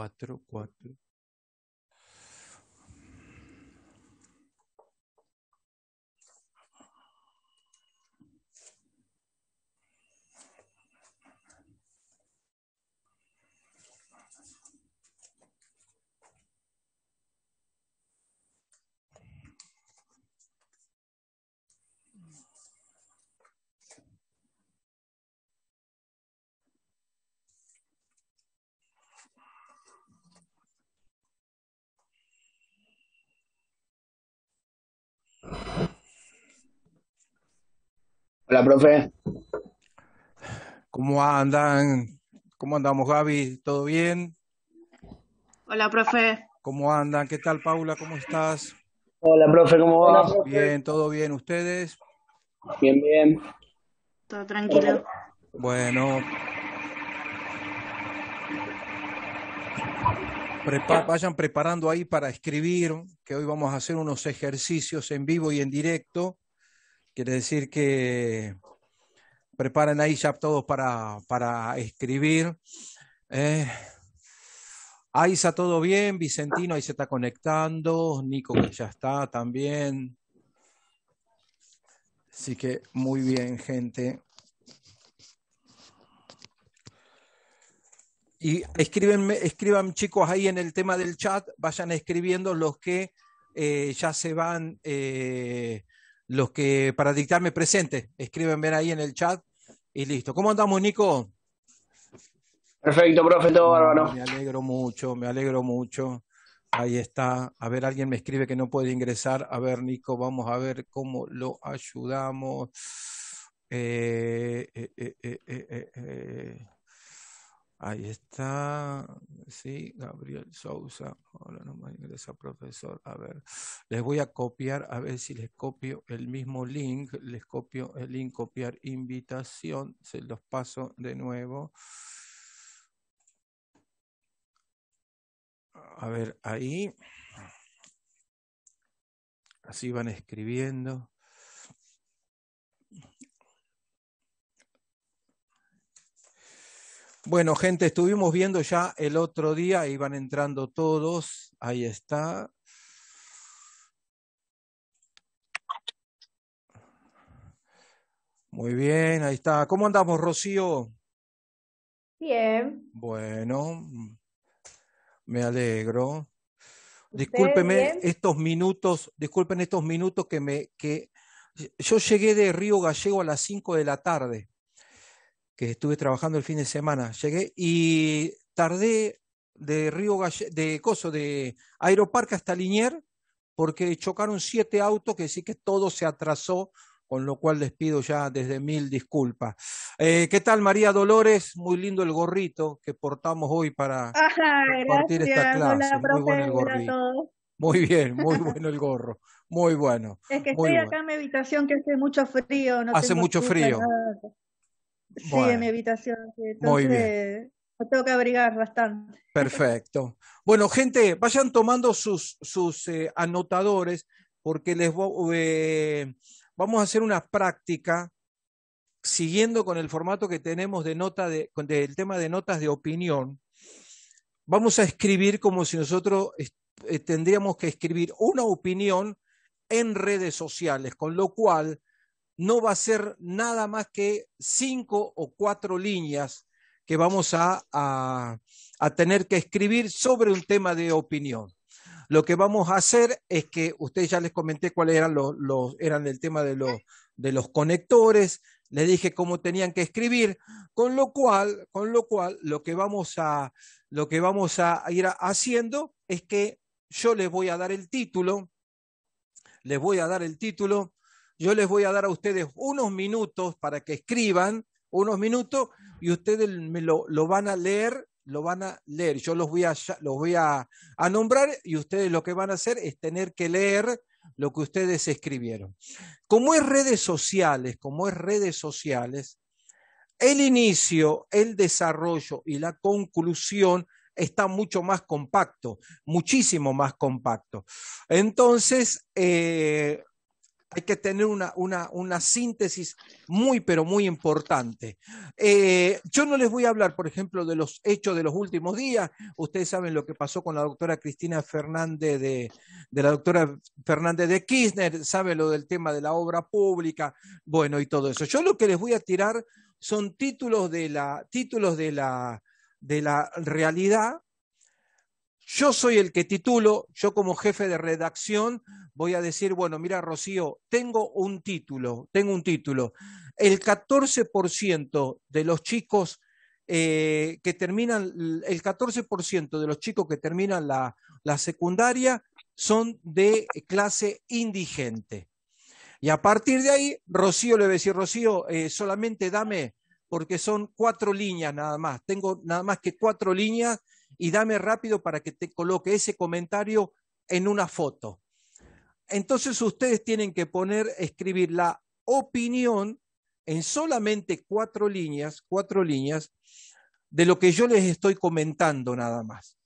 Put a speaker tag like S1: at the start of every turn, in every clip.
S1: quatro quatro
S2: Hola, profe. ¿Cómo andan? ¿Cómo andamos, Gaby? ¿Todo bien?
S3: Hola, profe.
S2: ¿Cómo andan? ¿Qué tal, Paula? ¿Cómo estás?
S4: Hola, profe, ¿cómo vas? Bien,
S2: todo bien. ¿Ustedes? Bien, bien.
S3: Todo tranquilo.
S2: Bueno. vayan preparando ahí para escribir, que hoy vamos a hacer unos ejercicios en vivo y en directo Quiere decir que preparen ahí ya todos para, escribir. Eh, está todo bien. Vicentino ahí se está conectando. Nico, que ya está también. Así que muy bien, gente. Y escriban chicos ahí en el tema del chat, vayan escribiendo los que eh, ya se van eh, los que para dictarme presente, escriben ver ahí en el chat y listo. ¿Cómo andamos, Nico? Perfecto, profe, todo mm, bárbaro. Me alegro mucho, me alegro mucho. Ahí está. A ver, alguien me escribe que no puede ingresar. A ver, Nico, vamos a ver cómo lo ayudamos. eh, eh, eh, eh Ahí está, sí, Gabriel Sousa. Ahora no me ingresa, profesor. A ver, les voy a copiar, a ver si les copio el mismo link. Les copio el link, copiar invitación. Se los paso de nuevo. A ver, ahí. Así van escribiendo. Bueno, gente, estuvimos viendo ya el otro día, iban entrando todos, ahí está. Muy bien, ahí está. ¿Cómo andamos, Rocío?
S3: Bien.
S2: Bueno, mm, me alegro. Discúlpeme estos minutos, disculpen estos minutos que me que yo llegué de Río Gallego a las 5 de la tarde que estuve trabajando el fin de semana. Llegué y tardé de Río de Coso, de Aeroparque hasta Liñer, porque chocaron siete autos, que sí que todo se atrasó, con lo cual les pido ya desde mil disculpas. Eh, ¿Qué tal, María Dolores? Muy lindo el gorrito que portamos hoy para
S5: compartir esta clase. muy bueno el gorrito.
S2: Muy bien, muy bueno el gorro, muy bueno. Es que estoy acá
S5: en mi habitación que hace mucho frío. No hace mucho frío. Sí, en mi habitación. Entonces, muy tengo que abrigar bastante.
S2: Perfecto. Bueno, gente, vayan tomando sus, sus eh, anotadores porque les eh, vamos a hacer una práctica siguiendo con el formato que tenemos de nota de, del tema de notas de opinión. Vamos a escribir como si nosotros eh, tendríamos que escribir una opinión en redes sociales, con lo cual no va a ser nada más que cinco o cuatro líneas que vamos a, tener que escribir sobre un tema de opinión lo que vamos a hacer es que ustedes ya les comenté cuáles eran los, eran el tema de los conectores, les dije cómo tenían que escribir, con lo cual, con lo cual lo que vamos a lo que vamos a ir haciendo es que yo les voy a dar el título les voy a dar el título yo les voy a dar a ustedes unos minutos para que escriban, unos minutos, y ustedes me lo, lo van a leer, lo van a leer. Yo los voy, a, los voy a, nombrar y ustedes lo que van a hacer es tener que leer lo que ustedes escribieron. Como es redes sociales, como es redes sociales, el inicio, el desarrollo y la conclusión está mucho más compacto, muchísimo más compacto. Entonces, eh, hay que tener una, síntesis muy, pero muy importante. Eh, yo no les voy a hablar, por ejemplo, de los hechos de los últimos días. Ustedes saben lo que pasó con la doctora Cristina Fernández de, de la doctora Fernández de Kirchner, saben lo del tema de la obra pública, bueno, y todo eso. Yo lo que les voy a tirar son títulos de títulos de la, de la realidad yo soy el que titulo, yo como jefe de redacción voy a decir, bueno, mira, Rocío, tengo un título, tengo un título. El 14% eh, de los chicos que terminan, el 14% de los chicos que terminan la, secundaria son de clase indigente. Y a partir de ahí, Rocío le va a decir, Rocío, eh, solamente dame, porque son cuatro líneas nada más, tengo nada más que cuatro líneas y dame rápido para que te coloque ese comentario en una foto. Entonces ustedes tienen que poner, escribir la opinión en solamente cuatro líneas, cuatro líneas, de lo que yo les estoy comentando nada más.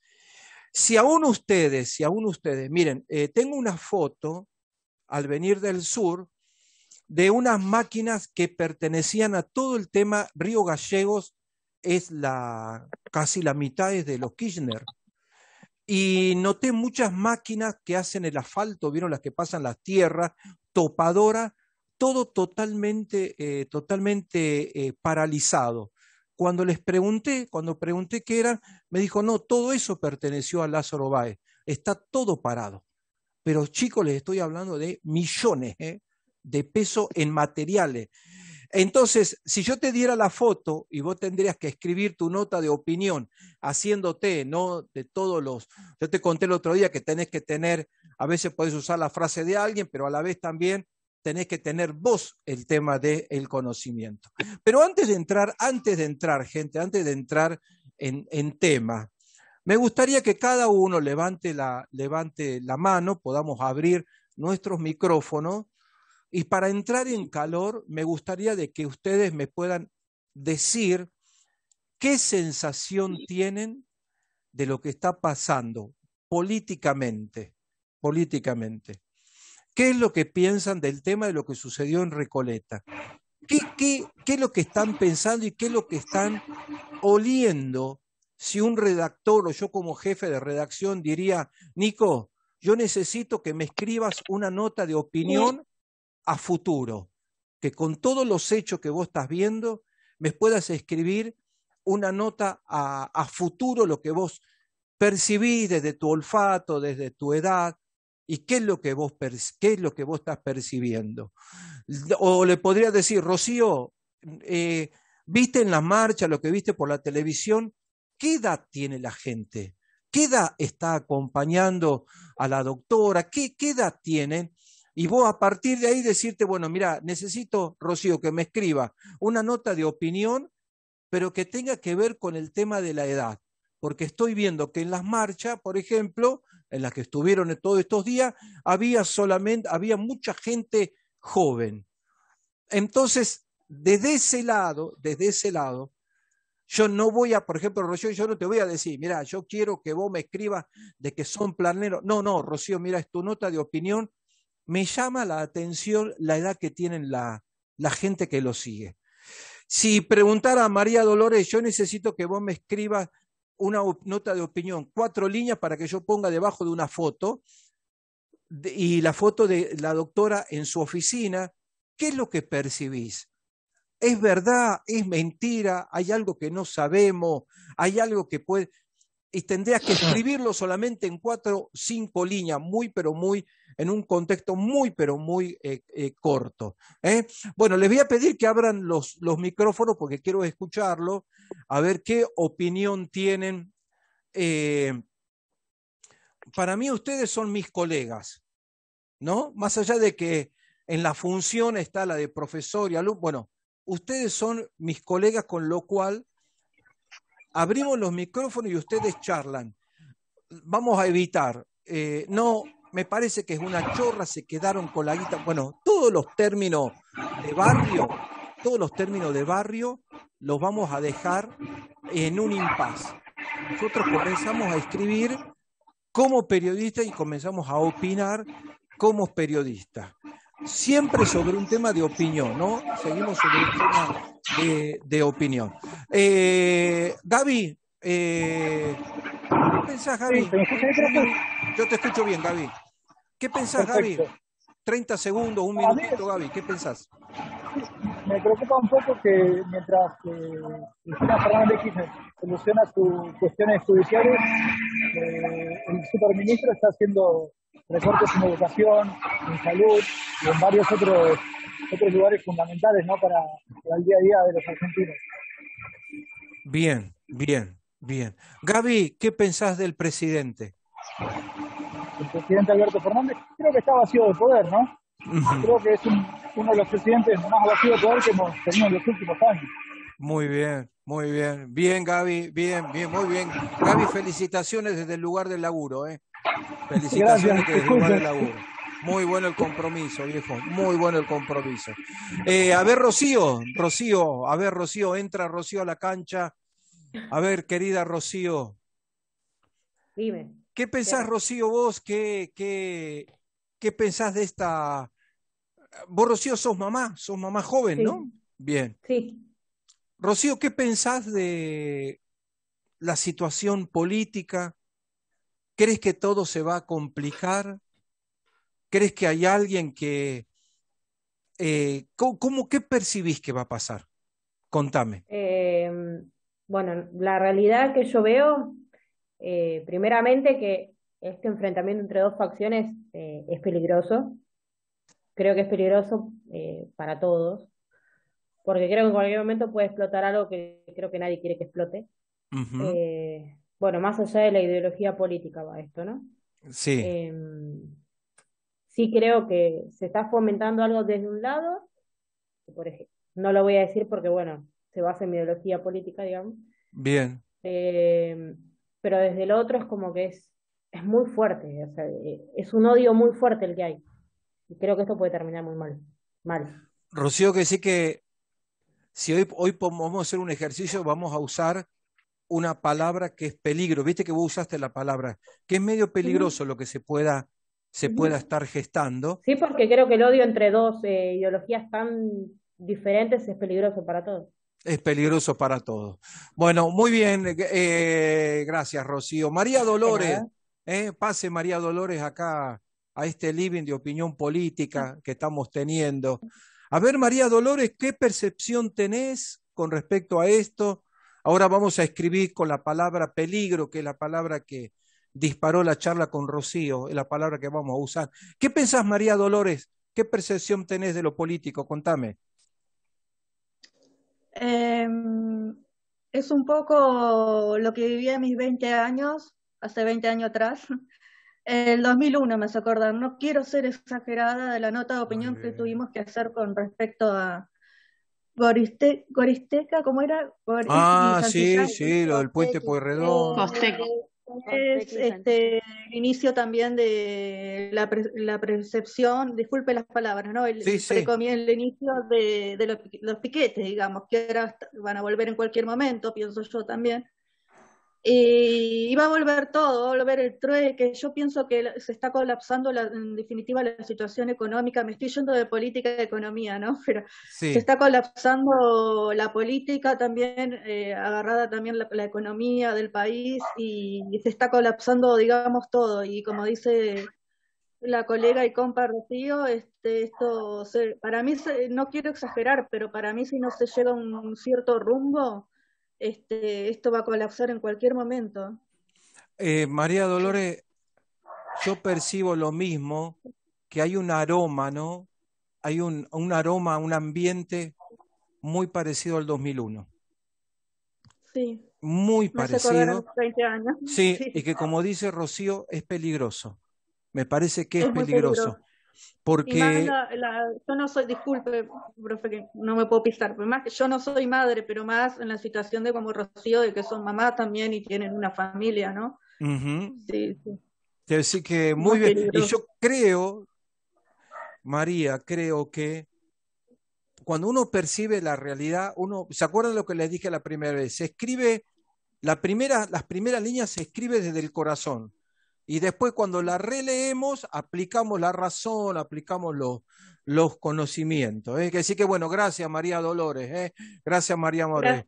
S2: Si aún ustedes, si aún ustedes, miren, eh, tengo una foto al venir del sur de unas máquinas que pertenecían a todo el tema Río Gallegos, es la casi la mitad es de los Kirchner y noté muchas máquinas que hacen el asfalto, vieron las que pasan las tierras, topadora, todo totalmente, eh, totalmente eh, paralizado. Cuando les pregunté, cuando pregunté qué eran, me dijo, no, todo eso perteneció a Lázaro Báez, está todo parado. Pero chicos, les estoy hablando de millones ¿eh? de pesos en materiales. Entonces, si yo te diera la foto y vos tendrías que escribir tu nota de opinión, haciéndote, ¿no? De todos los... Yo te conté el otro día que tenés que tener, a veces podés usar la frase de alguien, pero a la vez también tenés que tener vos el tema del conocimiento. Pero antes de entrar, antes de entrar, gente, antes de entrar en, tema, me gustaría que cada uno levante la, levante la mano, podamos abrir nuestros micrófonos y para entrar en calor, me gustaría de que ustedes me puedan decir qué sensación tienen de lo que está pasando políticamente, políticamente. ¿Qué es lo que piensan del tema de lo que sucedió en Recoleta? ¿Qué, qué es lo que están pensando y qué es lo que están oliendo? Si un redactor o yo como jefe de redacción diría, Nico, yo necesito que me escribas una nota de opinión a futuro, que con todos los hechos que vos estás viendo, me puedas escribir una nota a, futuro, lo que vos percibís desde tu olfato, desde tu edad, y qué es lo que vos, qué es lo que vos estás percibiendo. O le podría decir, Rocío, eh, viste en la marcha lo que viste por la televisión, ¿qué edad tiene la gente? ¿Qué edad está acompañando a la doctora? ¿Qué, qué edad tiene y vos a partir de ahí decirte, bueno, mira, necesito, Rocío, que me escriba una nota de opinión, pero que tenga que ver con el tema de la edad. Porque estoy viendo que en las marchas, por ejemplo, en las que estuvieron todos estos días, había solamente, había mucha gente joven. Entonces, desde ese lado, desde ese lado, yo no voy a, por ejemplo, Rocío, yo no te voy a decir, mira, yo quiero que vos me escribas de que son planeros. No, no, Rocío, mira, es tu nota de opinión me llama la atención la edad que tienen la, gente que lo sigue. Si preguntara a María Dolores, yo necesito que vos me escribas una nota de opinión, cuatro líneas para que yo ponga debajo de una foto y la foto de la doctora en su oficina, ¿qué es lo que percibís? ¿Es verdad? ¿Es mentira? ¿Hay algo que no sabemos? ¿Hay algo que puede y tendrías que escribirlo solamente en cuatro, cinco líneas, muy, pero muy, en un contexto muy, pero muy eh, eh, corto. ¿eh? Bueno, les voy a pedir que abran los, los micrófonos porque quiero escucharlo, a ver qué opinión tienen. para mí ustedes son mis colegas, ¿no? Más allá de que en la función está la de profesor y alumno, bueno, ustedes son mis colegas, con lo cual abrimos los micrófonos y ustedes charlan. Vamos a evitar. Eh, no, me parece que es una chorra, se quedaron con la guita. Bueno, todos los términos de barrio, todos los términos de barrio los vamos a dejar en un impas. Nosotros comenzamos a escribir como periodistas y comenzamos a opinar como periodistas siempre sobre un tema de opinión, ¿no? Seguimos sobre un tema de, opinión. Eh, Gaby, eh, ¿qué pensás, Gaby? Yo te escucho bien, Gaby. ¿Qué pensás, Gaby? 30 segundos, un minutito, Gaby, ¿qué pensás?
S6: Me preocupa un poco que mientras Cristina Fernández Kirchner soluciona sus cuestiones judiciales, eh, el superministro está haciendo recortes en educación, en salud y en varios otros, otros lugares fundamentales ¿no? para, el día a día de los argentinos.
S2: Bien, bien, bien. Gaby, ¿qué pensás del presidente? El
S6: presidente Alberto Fernández creo que está vacío de poder, ¿no? Creo que es uno de los presidentes más vacío de poder que hemos tenido en los últimos años.
S2: Muy bien, muy bien. Bien, Gaby, bien, bien, muy bien. Gaby, felicitaciones desde el lugar del laburo, ¿eh? Felicitaciones desde el lugar del laburo. Muy bueno el compromiso, viejo. Muy bueno el compromiso. Eh, a ver, Rocío, Rocío, a ver, Rocío, entra Rocío a la cancha. A ver, querida Rocío. Dime. ¿Qué pensás, Rocío, vos? ¿Qué, qué, pensás de esta? Vos, Rocío, sos mamá, sos mamá joven, ¿no? Bien. Sí. Rocío, ¿qué pensás de la situación política? ¿Crees que todo se va a complicar? ¿Crees que hay alguien que... Eh, ¿cómo, qué percibís que va a pasar? Contame.
S3: Em, bueno, la realidad que yo veo, eh, primeramente que este enfrentamiento entre dos facciones eh, es peligroso. Creo que es peligroso eh, para todos porque creo que en cualquier momento puede explotar algo que creo que nadie quiere que explote. Eh, bueno, más allá de la ideología política va esto, ¿no? Sí. Em, sí creo que se está fomentando algo desde un lado, no lo voy a decir porque, bueno, se basa en mi ideología política, digamos. Bien. Em, pero desde el otro es como que es, es muy fuerte, o sea, eh, es un odio muy fuerte el que hay. Y creo que esto puede terminar muy mal. mal.
S2: Rocío, que sí que si hoy, hoy a hacer un ejercicio, vamos a usar una palabra que es peligro. Viste que vos usaste la palabra, que es medio peligroso lo que se pueda, se pueda estar gestando.
S3: Sí, porque creo que el odio entre dos eh, ideologías tan diferentes es peligroso para todos.
S2: Es peligroso para todos. Bueno, muy bien. Eh, eh, gracias, Rocío. María Dolores, pase María Dolores acá a este living de opinión política que estamos teniendo. A ver, María Dolores, ¿qué percepción tenés con respecto a esto? Ahora vamos a escribir con la palabra peligro, que es la palabra que disparó la charla con Rocío, es la palabra que vamos a usar. ¿Qué pensás, María Dolores? ¿Qué percepción tenés de lo político? Contame.
S5: Em, es un poco lo que vivía mis 20 años, hace 20 años atrás, el 2001 me hace no quiero ser exagerada de la nota de opinión que tuvimos que hacer con respecto a Goristeca, ¿cómo era? ah, sí, sí,
S2: lo del puente Pueyrredón.
S5: Es este, inicio también de la, percepción, disculpe las palabras, ¿no? El, el inicio de, los, piquetes, digamos, que ahora van a volver en cualquier momento, pienso yo también y va a volver todo, va a volver el trueque. Yo pienso que se está colapsando la, en definitiva la situación económica. Me estoy yendo de política a economía, ¿no? Pero se está colapsando la política también, eh, agarrada también la, economía del país y, se está colapsando, digamos, todo. Y como dice la colega y compa este, esto, para mí, no quiero exagerar, pero para mí si no se llega a un cierto rumbo, este, esto va a colapsar en cualquier momento.
S2: Eh, María Dolores, yo percibo lo mismo, que hay un aroma, ¿no? Hay un, aroma, un ambiente muy parecido al 2001. Sí. Muy parecido.
S5: 20 años. Sí, y que
S2: como dice Rocío, es peligroso. Me parece que es, peligroso. Porque...
S5: yo no soy, disculpe, profe, no me puedo pisar, más yo no soy madre, pero más en la situación de como Rocío, de que son mamás también y tienen una familia, ¿no? sí,
S2: sí. que muy, bien. Y yo creo, María, creo que cuando uno percibe la realidad, uno, ¿se acuerdan lo que les dije la primera vez? Se escribe, la primera, las primeras líneas se escribe desde el corazón. Y después cuando la releemos, aplicamos la razón, aplicamos los, conocimientos. Así ¿eh? que bueno, gracias María Dolores. ¿eh? Gracias María Dolores.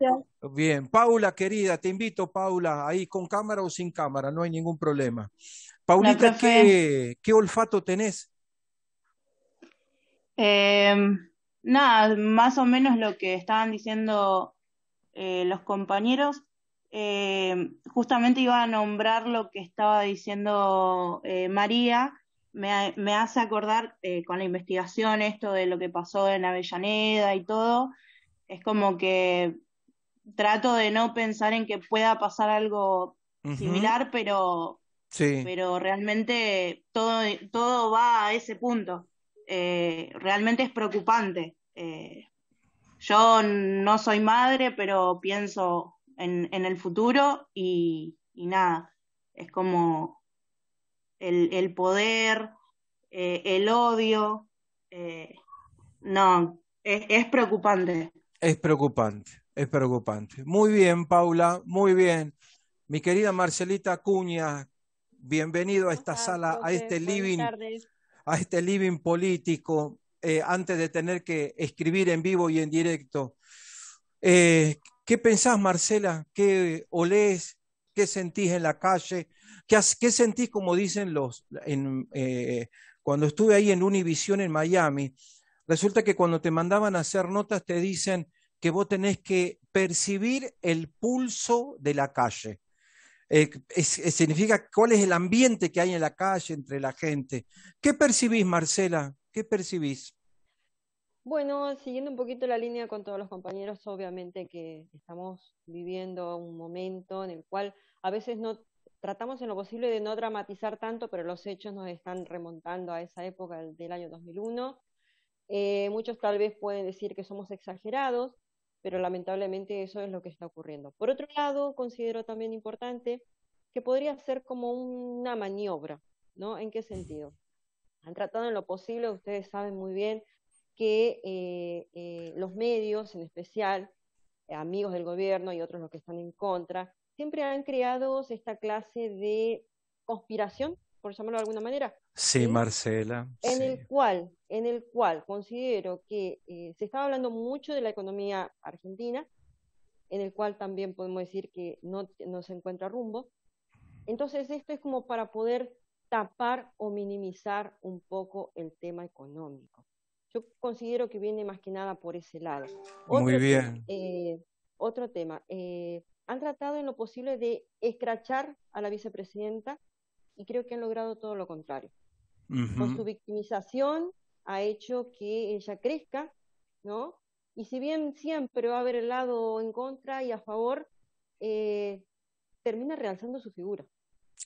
S2: Bien, Paula querida, te invito Paula, ahí con cámara o sin cámara, no hay ningún problema. Paulita, ¿qué, olfato tenés?
S3: Em, nada, más o menos lo que estaban diciendo eh, los compañeros, eh, justamente iba a nombrar lo que estaba diciendo eh, María. Me, hace acordar eh, con la investigación esto de lo que pasó en Avellaneda y todo. Es como que trato de no pensar en que pueda pasar algo similar, pero, sí. pero realmente todo, todo va a ese punto. realmente es preocupante. yo no soy madre, pero pienso en, el futuro y, nada, es como el, poder, eh, el odio, eh, no,
S2: es, preocupante. Es preocupante, es preocupante. Muy bien, Paula, muy bien. Mi querida Marcelita Cuña, bienvenido a esta sala, a este living,
S4: a
S2: este living político, eh, antes de tener que escribir en vivo y en directo. Eh, ¿Qué pensás, Marcela? ¿Qué olés? ¿Qué sentís en la calle? ¿Qué, sentís, como dicen los, eh, cuando estuve ahí en Univision en Miami? Resulta que cuando te mandaban a hacer notas te dicen que vos tenés que percibir el pulso de la calle. Eh, significa cuál es el ambiente que hay en la calle entre la gente. ¿Qué percibís, Marcela? ¿Qué percibís?
S1: Bueno, siguiendo un poquito la línea con todos los compañeros, obviamente que estamos viviendo un momento en el cual a veces no tratamos en lo posible de no dramatizar tanto, pero los hechos nos están remontando a esa época del año 2001. Eh, muchos tal vez pueden decir que somos exagerados, pero lamentablemente eso es lo que está ocurriendo. Por otro lado, considero también importante que podría ser como una maniobra, ¿no? ¿En qué sentido? Han tratado en lo posible, ustedes saben muy bien, que eh, eh, los medios, en especial eh, amigos del gobierno y otros los que están en contra, siempre han creado esta clase de conspiración, por llamarlo de alguna manera.
S2: Sí, Marcela.
S1: En el cual, en el cual considero que se estaba hablando mucho de la economía argentina, en el cual también podemos decir que no se encuentra rumbo. Entonces esto es como para poder tapar o minimizar un poco el tema económico. Yo considero que viene más que nada por ese lado. Muy bien. Eh, otro tema. Eh, han tratado en lo posible de escrachar a la vicepresidenta y creo que han logrado todo lo contrario. Con su victimización ha hecho que ella crezca, ¿no? Y si bien siempre va a haber el lado en contra y a favor, eh, termina realzando su figura.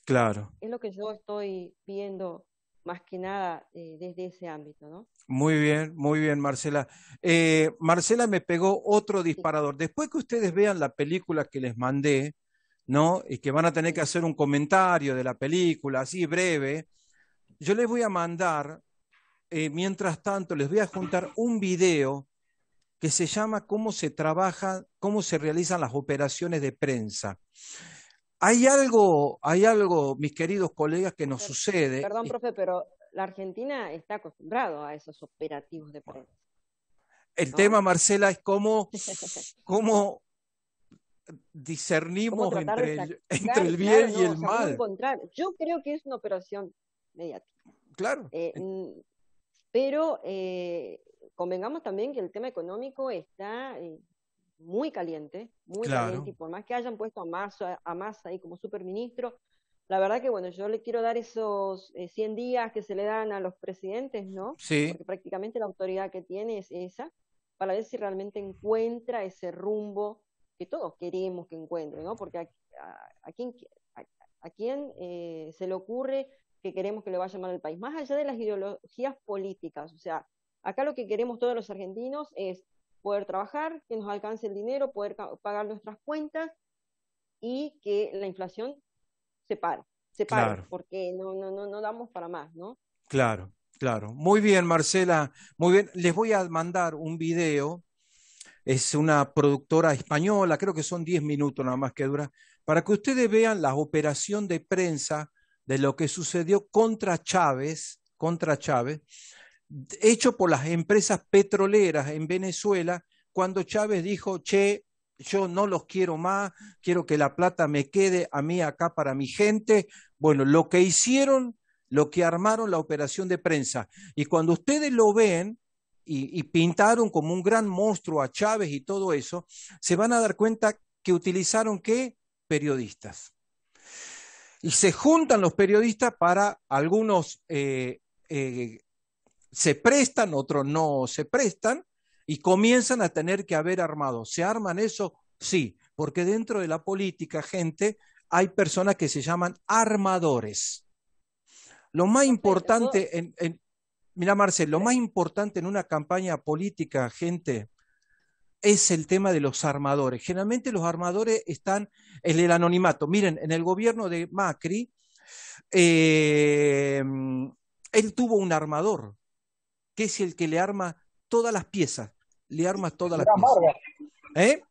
S1: Claro. Es lo que yo estoy viendo más que nada eh, desde ese ámbito, ¿no?
S2: Muy bien, muy bien, Marcela. Eh, Marcela me pegó otro disparador. Después que ustedes vean la película que les mandé, ¿no? Y que van a tener que hacer un comentario de la película, así breve, yo les voy a mandar, eh, mientras tanto, les voy a juntar un video que se llama Cómo se trabaja, cómo se realizan las operaciones de prensa. Hay algo, hay algo, mis queridos colegas, que nos sucede. Perdón,
S1: profe, pero la Argentina está acostumbrada a esos operativos de prensa.
S2: El tema, Marcela, es cómo, cómo discernimos entre, el, bien y el mal.
S1: Yo creo que es una operación mediática. Claro. Eh, pero eh, convengamos también que el tema económico está eh, muy caliente, muy caliente, y por más que hayan puesto a Massa, a Massa ahí como superministro, la verdad que bueno, yo le quiero dar esos 100 eh, días que se le dan a los presidentes, ¿no? Sí. Porque prácticamente la autoridad que tiene es esa, para ver si realmente encuentra ese rumbo que todos queremos que encuentre, ¿no? Porque a, a quién, eh, se le ocurre que queremos que le vaya mal al país, más allá de las ideologías políticas, o sea, acá lo que queremos todos los argentinos es poder trabajar, que nos alcance el dinero, poder pagar nuestras cuentas y que la inflación se pare, se pare, porque no, no, no, no damos para más, ¿no?
S2: Claro, claro. Muy bien, Marcela, muy bien. Les voy a mandar un video es una productora española, creo que son 10 minutos nada más que dura, para que ustedes vean la operación de prensa de lo que sucedió contra Chávez, contra Chávez, hecho por las empresas petroleras en Venezuela, cuando Chávez dijo, che, yo no los quiero más, quiero que la plata me quede a mí acá para mi gente. Bueno, lo que hicieron, lo que armaron la operación de prensa. Y cuando ustedes lo ven y, pintaron como un gran monstruo a Chávez y todo eso, se van a dar cuenta que utilizaron qué? Periodistas. Y se juntan los periodistas para algunos eh, eh, se prestan, otros no se prestan, y comienzan a tener que haber armado. ¿Se arman eso? Sí, porque dentro de la política, gente, hay personas que se llaman armadores. Lo más importante en, mira Marcel, lo más importante en una campaña política, gente, es el tema de los armadores. Generalmente los armadores están en el anonimato. Miren, en el gobierno de Macri, eh, él tuvo un armador es el que le arma todas las piezas. Le arma todas las piezas. ¿Eh?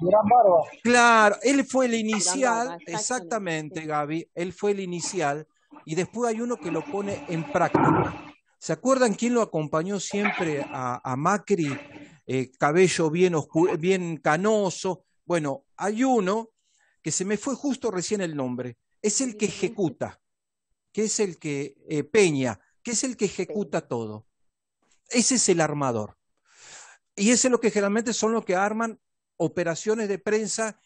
S2: Gran Barba. Claro, él fue el inicial, exactamente, Gaby, él fue el inicial, y después hay uno que lo pone en práctica. ¿Se acuerdan quién lo acompañó siempre a, Macri? Eh, cabello bien, oscuro, bien canoso. Bueno, hay uno que se me fue justo recién el nombre, es el que ejecuta, que es el que eh, Peña, que es el que ejecuta todo. Ese es el armador. Y ese es lo que generalmente son los que arman operaciones de prensa,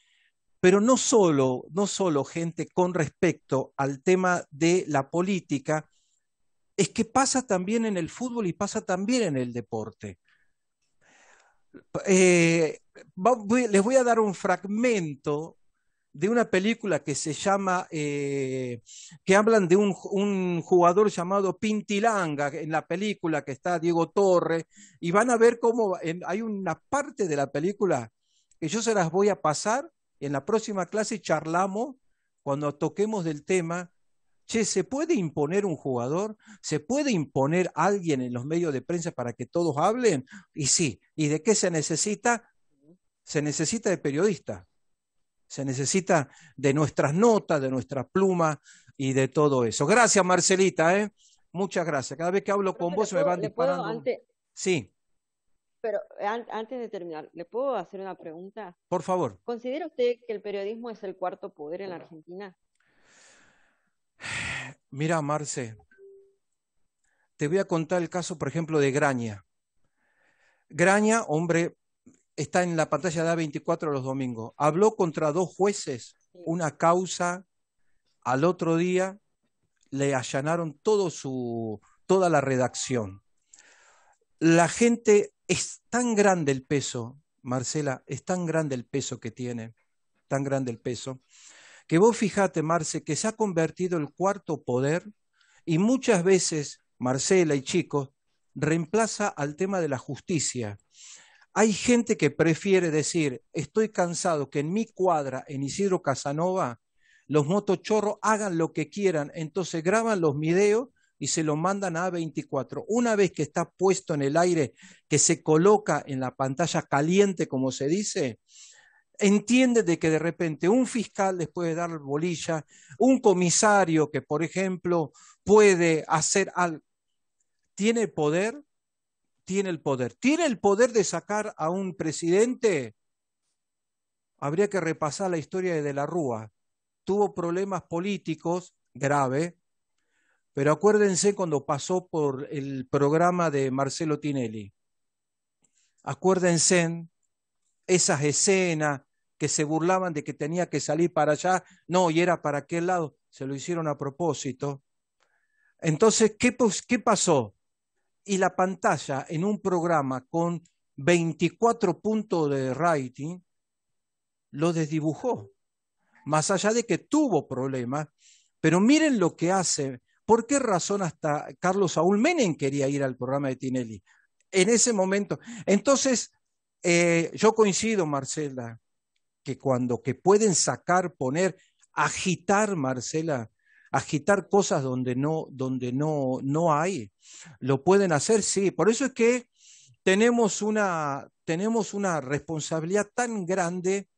S2: pero no solo, no solo gente con respecto al tema de la política, es que pasa también en el fútbol y pasa también en el deporte. Eh, les voy a dar un fragmento de una película que se llama, eh, que hablan de un, jugador llamado Pintilanga, en la película que está Diego Torre, y van a ver cómo hay una parte de la película que yo se las voy a pasar, en la próxima clase charlamos cuando toquemos del tema che, ¿se puede imponer un jugador? ¿Se puede imponer alguien en los medios de prensa para que todos hablen? Y sí, ¿y de qué se necesita? Se necesita de periodistas. Se necesita de nuestras notas, de nuestra pluma y de todo eso. Gracias, Marcelita. ¿eh? Muchas gracias. Cada vez que hablo con vos me van disparando. sí.
S1: Pero antes de terminar, ¿le puedo hacer una pregunta? Por favor. ¿Considera usted que el periodismo es el cuarto poder en la Argentina?
S2: Mira, Marce, te voy a contar el caso, por ejemplo, de Graña. Graña, hombre está en la pantalla de A24 los domingos. Habló contra dos jueces una causa, al otro día le allanaron todo su, toda la redacción. La gente es tan grande el peso, Marcela, es tan grande el peso que tiene, tan grande el peso, que vos fijate, Marce, que se ha convertido el cuarto poder y muchas veces Marcela y chicos reemplaza al tema de la justicia. Hay gente que prefiere decir, estoy cansado que en mi cuadra, en Isidro Casanova, los motochorros hagan lo que quieran, entonces graban los videos y se los mandan a 24 Una vez que está puesto en el aire, que se coloca en la pantalla caliente, como se dice, entiende de que de repente un fiscal les puede dar bolilla, un comisario que, por ejemplo, puede hacer algo, tiene poder tiene el poder. ¿Tiene el poder de sacar a un presidente? Habría que repasar la historia de De la Rúa. Tuvo problemas políticos graves, pero acuérdense cuando pasó por el programa de Marcelo Tinelli. Acuérdense esas escenas que se burlaban de que tenía que salir para allá, no, y era para aquel lado, se lo hicieron a propósito. Entonces, ¿qué, qué pasó? y la pantalla en un programa con 24 puntos de writing, lo desdibujó. Más allá de que tuvo problemas, pero miren lo que hace. ¿Por qué razón hasta Carlos Saúl Menem quería ir al programa de Tinelli? En ese momento. Entonces, eh, yo coincido, Marcela, que cuando que pueden sacar, poner, agitar, Marcela, agitar cosas donde no, donde no, no hay. ¿Lo pueden hacer? Sí. Por eso es que tenemos una, tenemos una responsabilidad tan grande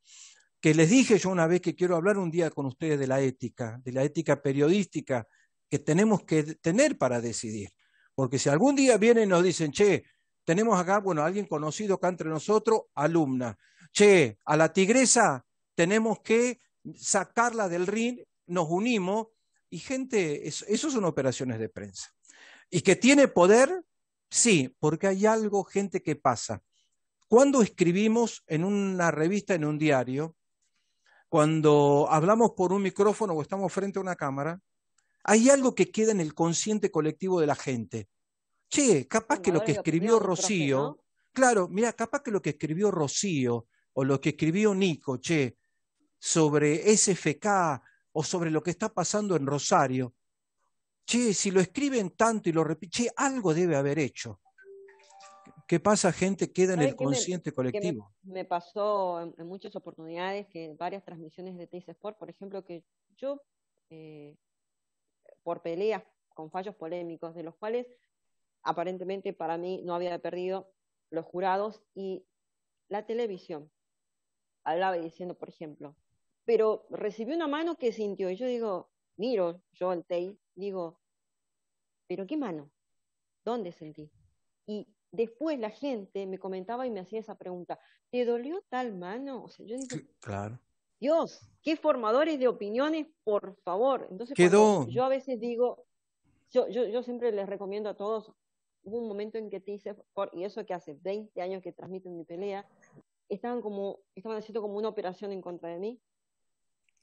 S2: que les dije yo una vez que quiero hablar un día con ustedes de la ética, de la ética periodística que tenemos que tener para decidir. Porque si algún día vienen y nos dicen, che, tenemos acá, bueno, alguien conocido acá entre nosotros, alumna, che, a la tigresa tenemos que sacarla del ring, nos unimos y gente, eso, son operaciones de prensa. Y que tiene poder, sí, porque hay algo, gente que pasa. Cuando escribimos en una revista, en un diario, cuando hablamos por un micrófono o estamos frente a una cámara, hay algo que queda en el consciente colectivo de la gente. Che, capaz que lo que escribió Rocío, claro, mira, capaz que lo que escribió Rocío o lo que escribió Nico, che, sobre SFK o sobre lo que está pasando en Rosario, che, si lo escriben tanto y lo repiten, che, algo debe haber hecho. ¿Qué pasa, gente? Queda en el consciente colectivo.
S1: Me, pasó en, muchas oportunidades que varias transmisiones de T Sport, por ejemplo, que yo, eh, por peleas con fallos polémicos, de los cuales aparentemente para mí no había perdido los jurados y la televisión. Hablaba diciendo, por ejemplo, pero recibí una mano que sintió. Y yo digo, miro yo al TEI, digo, ¿pero qué mano? ¿Dónde sentí? Y después la gente me comentaba y me hacía esa pregunta, ¿te dolió tal mano? O sea, yo digo, claro. Dios, qué formadores de opiniones, por favor. Entonces, Quedó. yo a veces digo, yo, yo, yo, siempre les recomiendo a todos, hubo un momento en que te hice, y eso que hace 20 años que transmiten mi pelea, estaban como, estaban haciendo como una operación en contra de mí,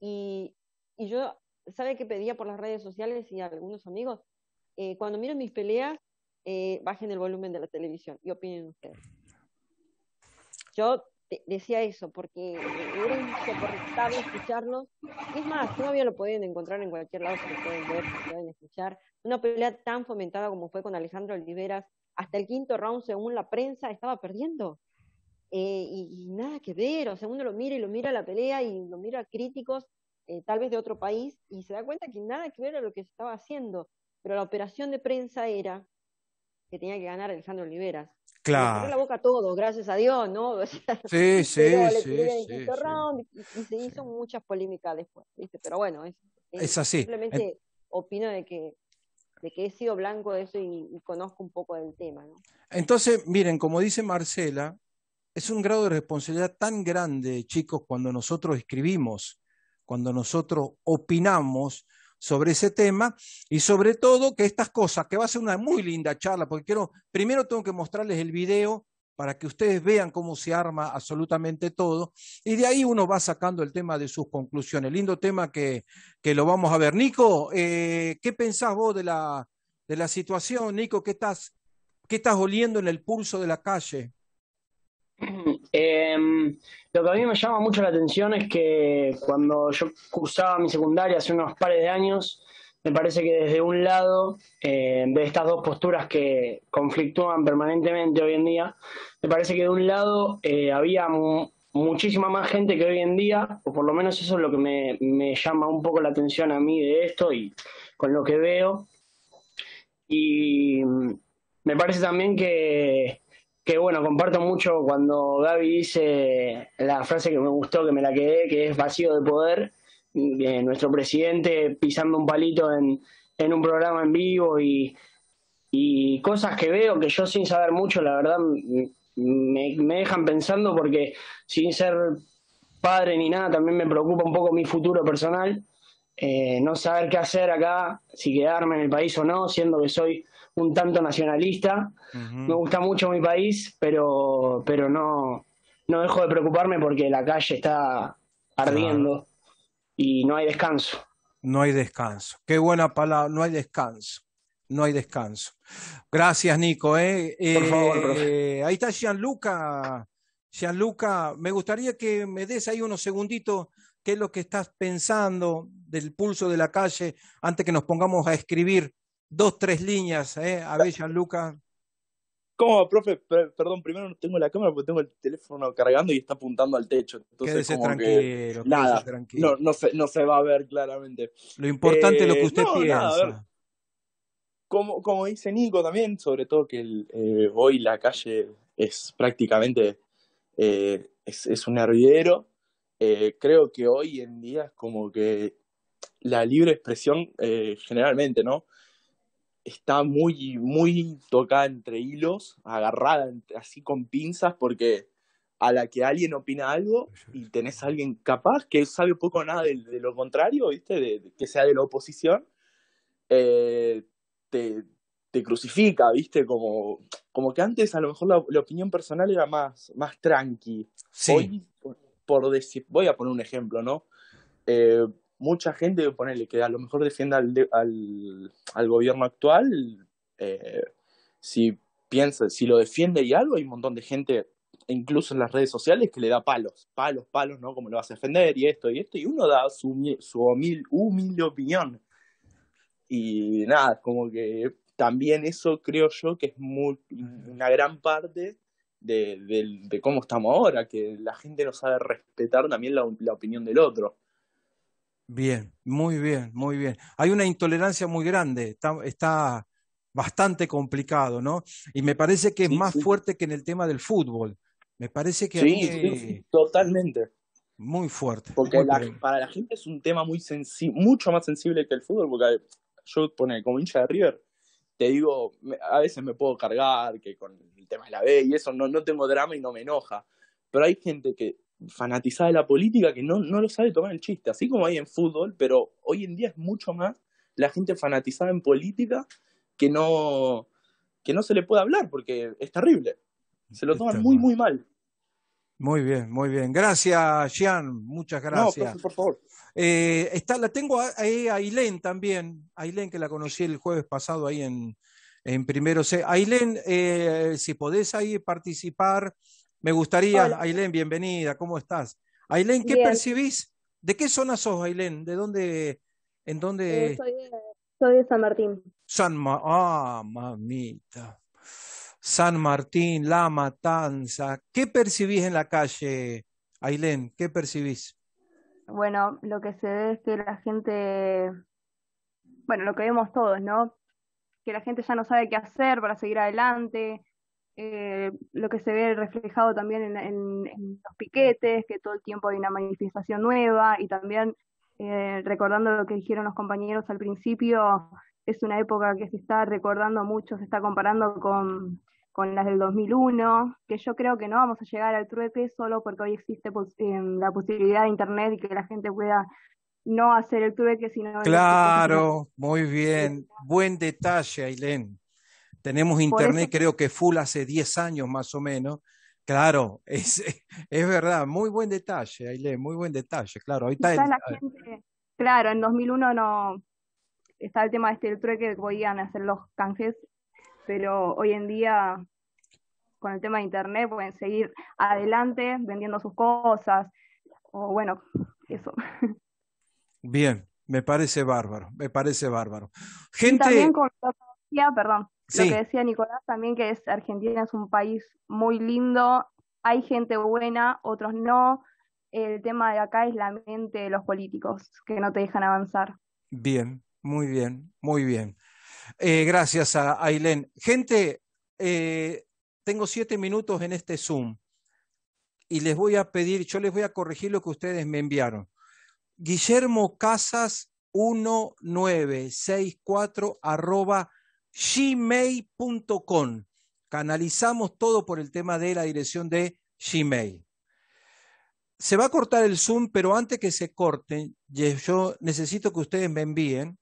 S1: y, yo, ¿sabe qué pedía por las redes sociales y algunos amigos? Eh, cuando miren mis peleas, eh, bajen el volumen de la televisión y opinen ustedes. Yo decía eso porque era insoportable escucharlos. Es más, todavía lo pueden encontrar en cualquier lado, se lo pueden ver, se pueden escuchar. Una pelea tan fomentada como fue con Alejandro Oliveras, hasta el quinto round, según la prensa, estaba perdiendo. Eh, y, nada que ver, o sea, uno lo mira y lo mira a la pelea y lo mira a críticos, eh, tal vez de otro país, y se da cuenta que nada que ver a lo que se estaba haciendo, pero la operación de prensa era que tenía que ganar Alejandro Oliveras. Claro. la boca a todos, gracias a Dios, ¿no? sí, sí, sí, y, se hizo muchas polémicas después, ¿viste? Pero bueno, es, así. Simplemente opino de que de que he sido blanco de eso y, y, conozco un poco del tema. ¿no?
S2: Entonces, miren, como dice Marcela, es un grado de responsabilidad tan grande, chicos, cuando nosotros escribimos, cuando nosotros opinamos sobre ese tema y sobre todo que estas cosas, que va a ser una muy linda charla, porque quiero, primero tengo que mostrarles el video para que ustedes vean cómo se arma absolutamente todo, y de ahí uno va sacando el tema de sus conclusiones. Lindo tema que, que lo vamos a ver. Nico, eh, ¿qué pensás vos de la, de la situación? Nico, ¿qué estás, ¿qué estás oliendo en el pulso de la calle?
S4: Em, lo que a mí me llama mucho la atención es que cuando yo cursaba mi secundaria hace unos pares de años, me parece que desde un lado em, de estas dos posturas que conflictúan permanentemente hoy en día, me parece que de un lado eh, había muchísima más gente que hoy en día, o por lo menos eso es lo que me, me llama un poco la atención a mí de esto y con lo que veo. Y mm, me parece también que que bueno, comparto mucho cuando Gaby dice la frase que me gustó, que me la quedé, que es vacío de poder, nuestro presidente pisando un palito en, un programa en vivo y, y, cosas que veo que yo sin saber mucho, la verdad, me, dejan pensando porque sin ser padre ni nada, también me preocupa un poco mi futuro personal. Eh, no saber qué hacer acá, si quedarme en el país o no, siendo que soy un tanto nacionalista. Me gusta mucho mi país, pero, pero no, no dejo de preocuparme porque la calle está
S2: ardiendo
S4: y no hay descanso.
S2: No hay descanso. Qué buena palabra, no hay descanso. No hay descanso. Gracias, Nico. ¿eh? Por favor, eh, Ahí está Gianluca. Gianluca, me gustaría que me des ahí unos segunditos qué es lo que estás pensando del pulso de la calle antes que nos pongamos a escribir dos, tres líneas, ¿eh? A ver, Lucas.
S6: ¿Cómo, profe? perdón, primero no tengo la cámara porque tengo el teléfono cargando y está apuntando al techo. Entonces, quédese tranquilo, nada, No, no, se, va a ver claramente. Lo importante es lo que eh, usted no, piensa. Como, como, dice Nico también, sobre todo que eh, hoy la calle es prácticamente eh, es, es, un hervidero, creo que hoy en día es como que la libre expresión generalmente, ¿no? está muy, muy tocada entre hilos, agarrada así con pinzas, porque a la que alguien opina algo y tenés a alguien capaz que sabe poco o nada de, lo contrario, ¿viste? que sea de la oposición, eh, te, te, crucifica, ¿viste? Como, como que antes a lo mejor la, opinión personal era más, más tranqui. Hoy, decir, voy a poner un ejemplo, ¿no? Eh, mucha gente, de ponerle que a lo mejor defienda al, al, gobierno actual, eh, si piensa, si lo defiende y algo, hay un montón de gente, incluso en las redes sociales, que le da palos, palos, palos, ¿no? Como lo vas a defender y esto y esto, y uno da su, su humilde opinión. Y nada, como que también eso creo yo que es muy, una gran parte de, cómo estamos ahora, que la gente no sabe respetar también la opinión del otro.
S2: Bien, muy bien, muy bien. Hay una intolerancia muy grande, está, está bastante complicado, ¿no? Y me parece que es más fuerte que en el tema del fútbol. Me parece que... Sí, totalmente. Muy fuerte. Porque
S6: para la gente es un tema muy sensible, mucho más sensible que el fútbol, porque yo pone, como hincha de River, te digo, a veces me puedo cargar que con el tema de la B y eso no tengo drama y no me enoja. Pero hay gente que fanatizada de la política que no, no lo sabe tomar el chiste, así como hay en fútbol, pero hoy en día es mucho más la gente fanatizada en política que no, que no se le puede hablar porque es terrible. Se lo toman
S2: muy, muy mal. Muy bien, muy bien. Gracias, Jean. Muchas gracias. No, por, favor. Eh, está, la tengo ahí a, Ailén también. Ailén, que la conocí el jueves pasado ahí en, Primero C. Ailen eh, si podés ahí participar me gustaría, Ailén, bienvenida, ¿cómo estás? Ailén, ¿qué percibís? ¿De qué zona sos, Ailén? ¿De dónde? ¿En dónde? Eh,
S7: soy, de, San Martín.
S2: San ah, mamita. San Martín, La Matanza. ¿Qué percibís en la calle, Ailén? ¿Qué percibís?
S7: Bueno, lo que se ve es que la gente, bueno, lo que vemos todos, ¿no? Que la gente ya no sabe qué hacer para seguir adelante, eh, lo que se ve reflejado también en, los piquetes, que todo el tiempo hay una manifestación nueva y también eh, recordando lo que dijeron los compañeros al principio, es una época que se está recordando mucho, se está comparando con, con las del 2001, que yo creo que no vamos a llegar al trueque solo porque hoy existe la posibilidad de Internet y que la gente pueda no hacer el trueque, sino... Claro,
S2: muy bien. Buen detalle, Ailén. Tenemos internet, creo que full hace 10 años más o menos. Claro, es, es verdad, muy buen detalle, Aile, muy buen detalle, claro. Ahorita está la
S7: gente, claro, en 2001 no está el tema de este el trueque que podían hacer los canjes, pero hoy en día con el tema de internet pueden seguir adelante vendiendo sus cosas o bueno, eso.
S2: Bien, me parece bárbaro, me parece bárbaro. Gente
S7: con la perdón, lo que decía Nicolás también, que es Argentina es un país muy lindo, hay gente buena, otros no. El tema de acá es la mente de los políticos, que no te dejan avanzar.
S2: Bien, muy bien, muy bien. Eh, gracias a Ailén. Gente, eh, tengo siete minutos en este Zoom y les voy a pedir, yo les voy a corregir lo que ustedes me enviaron. Guillermo Casas 1964 arroba gmail.com. Canalizamos todo por el tema de la dirección de Gmail. Se va a cortar el Zoom, pero antes que se corte, yo necesito que ustedes me envíen.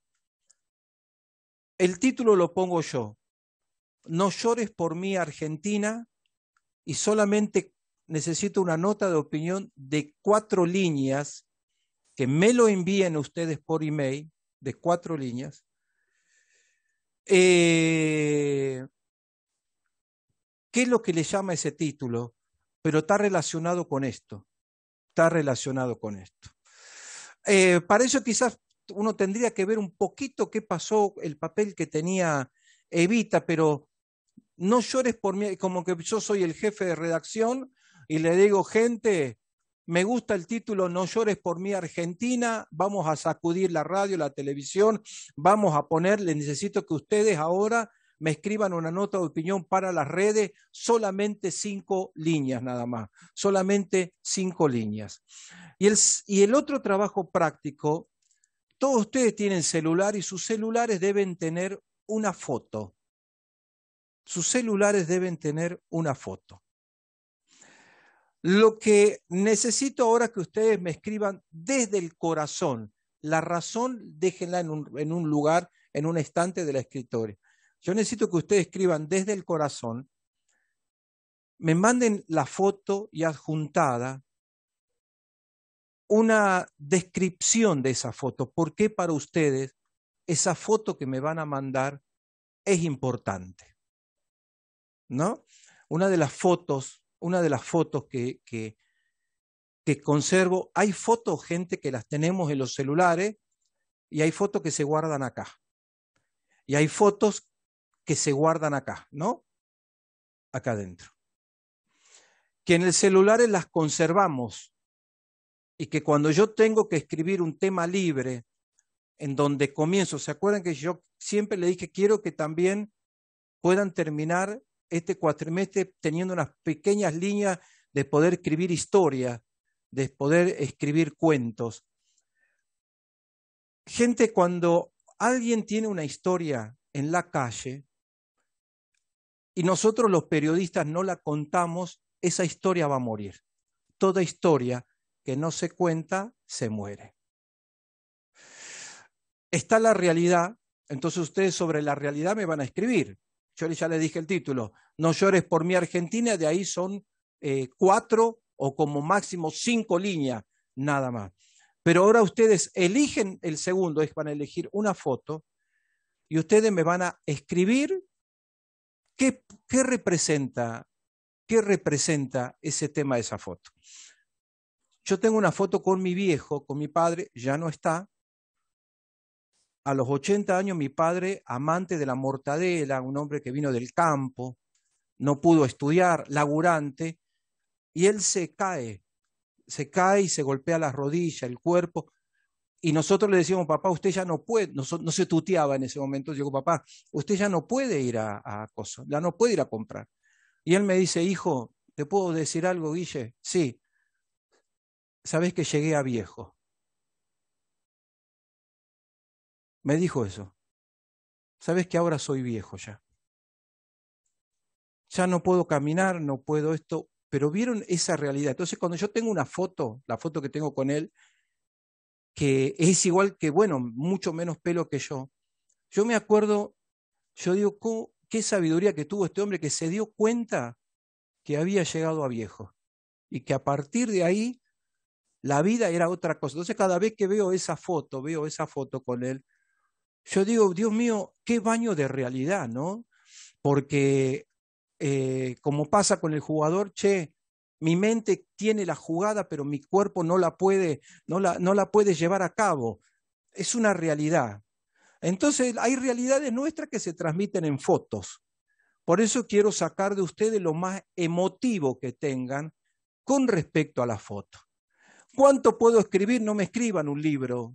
S2: El título lo pongo yo. No llores por mí, Argentina, y solamente necesito una nota de opinión de cuatro líneas, que me lo envíen ustedes por email, de cuatro líneas, eh, ¿Qué es lo que le llama ese título? Pero está relacionado con esto. Está relacionado con esto. Eh, para eso quizás uno tendría que ver un poquito qué pasó, el papel que tenía Evita, pero no llores por mí, como que yo soy el jefe de redacción y le digo, gente, me gusta el título No llores por mí Argentina. Vamos a sacudir la radio, la televisión. Vamos a ponerle, necesito que ustedes ahora me escriban una nota de opinión para las redes, solamente cinco líneas nada más, solamente cinco líneas. y el otro trabajo práctico, todos ustedes tienen celular y sus celulares deben tener una foto. Sus celulares deben tener una foto. Lo que necesito ahora que ustedes me escriban desde el corazón, la razón, déjenla en un, lugar, en un estante de la escritorio. Yo necesito que ustedes escriban desde el corazón, me manden la foto y adjuntada una descripción de esa foto. ¿Por qué para ustedes esa foto que me van a mandar es importante? ¿No? Una de las fotos una de las fotos que, que, conservo, hay fotos, gente, que las tenemos en los celulares y hay fotos que se guardan acá. Y hay fotos que se guardan acá, ¿no? Acá adentro. Que en el celular las conservamos y que cuando yo tengo que escribir un tema libre en donde comienzo, ¿se acuerdan que yo siempre le dije, quiero que también puedan terminar este cuatrimestre teniendo unas pequeñas líneas de poder escribir historia, de poder escribir cuentos. Gente, cuando alguien tiene una historia en la calle y nosotros los periodistas no la contamos, esa historia va a morir. Toda historia que no se cuenta se muere. Está la realidad, entonces ustedes sobre la realidad me van a escribir, yo ya les dije el título, No llores por mi Argentina, de ahí son eh, cuatro o como máximo cinco líneas, nada más. Pero ahora ustedes eligen el segundo, es van a elegir una foto y ustedes me van a escribir qué, representa, qué representa ese tema de esa foto. Yo tengo una foto con mi viejo, con mi padre, ya no está, a los 80 años mi padre, amante de la mortadela, un hombre que vino del campo, no pudo estudiar, laburante, y él se cae, se cae y se golpea las rodillas, el cuerpo, y nosotros le decíamos, papá, usted ya no puede, no, se tuteaba en ese momento, digo, papá, usted ya no puede ir a, a ya no puede ir a comprar. Y él me dice, hijo, ¿te puedo decir algo, Guille? Sí, sabes que llegué a viejo. me dijo eso. Sabes que ahora soy viejo ya. Ya no puedo caminar, no puedo esto, pero vieron esa realidad. Entonces, cuando yo tengo una foto, la foto que tengo con él, que es igual que, bueno, mucho menos pelo que yo, yo me acuerdo, yo digo, qué sabiduría que tuvo este hombre que se dio cuenta que había llegado a viejo y que a partir de ahí la vida era otra cosa. Entonces cada vez que veo esa foto, veo esa foto con él, yo digo, Dios mío, qué baño de realidad, ¿no? Porque eh, como pasa con el jugador, che, mi mente tiene la jugada, pero mi cuerpo no la puede, no la, no la puede llevar a cabo. Es una realidad. Entonces, hay realidades nuestras que se transmiten en fotos. Por eso quiero sacar de ustedes lo más emotivo que tengan con respecto a la foto. ¿Cuánto puedo escribir? No me escriban un libro,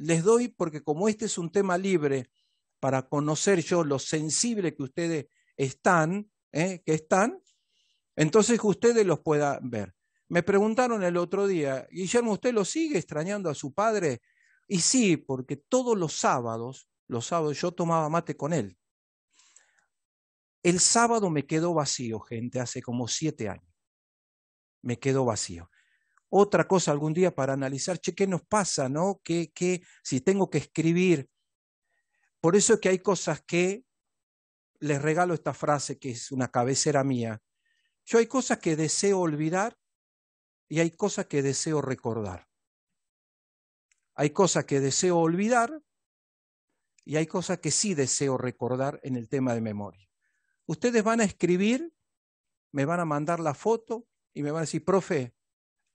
S2: les doy porque como este es un tema libre para conocer yo lo sensible que ustedes están, ¿eh? que están, entonces que ustedes los puedan ver. Me preguntaron el otro día, Guillermo, ¿usted lo sigue extrañando a su padre? Y sí, porque todos los sábados, los sábados yo tomaba mate con él. El sábado me quedó vacío, gente, hace como siete años. Me quedó vacío otra cosa algún día para analizar, che, ¿qué nos pasa? ¿No? Que qué, si tengo que escribir. Por eso es que hay cosas que les regalo esta frase que es una cabecera mía. Yo hay cosas que deseo olvidar y hay cosas que deseo recordar. Hay cosas que deseo olvidar y hay cosas que sí deseo recordar en el tema de memoria. Ustedes van a escribir, me van a mandar la foto y me van a decir, profe,